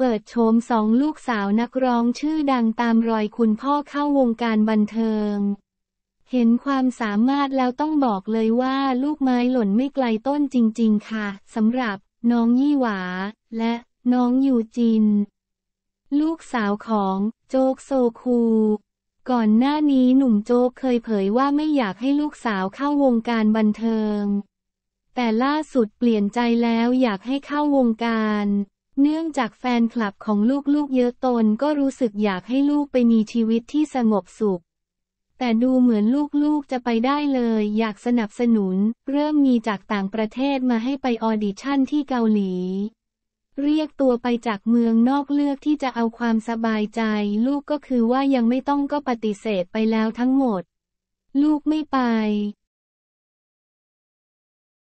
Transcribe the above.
เปิดโฉมสองลูกสาวนักร้องชื่อดังตามรอยคุณพ่อเข้าวงการบันเทิง เห็นความสามารถแล้วต้องบอกเลยว่าลูกไม้หล่นไม่ไกลต้นจริงๆ ค่ะสำหรับ น้องยี่หวา และ น้องยูจินลูกสาวของโจ๊กโซคู ก่อนหน้านี้หนุ่มโจ๊กเคยเผยว่าไม่อยากให้ลูกสาวเข้าวงการบันเทิง แต่ล่าสุดเปลี่ยนใจแล้วอยากให้เข้าวงการเนื่องจากแฟนคลับของลูกๆเยอะตนก็รู้สึกอยากให้ลูกไปมีชีวิตที่สงบสุข แต่ดูเหมือนลูกๆจะไปได้เลยอยากสนับสนุน เริ่มมีจากต่างประเทศมาให้ไปออดิชั่นที่เกาหลี เรียกตัวไปจากเมืองนอกเลือกที่จะเอาความสบายใจ ลูกก็คือว่ายังไม่ต้องก็ปฏิเสธไปแล้วทั้งหมด ลูกไม่ไป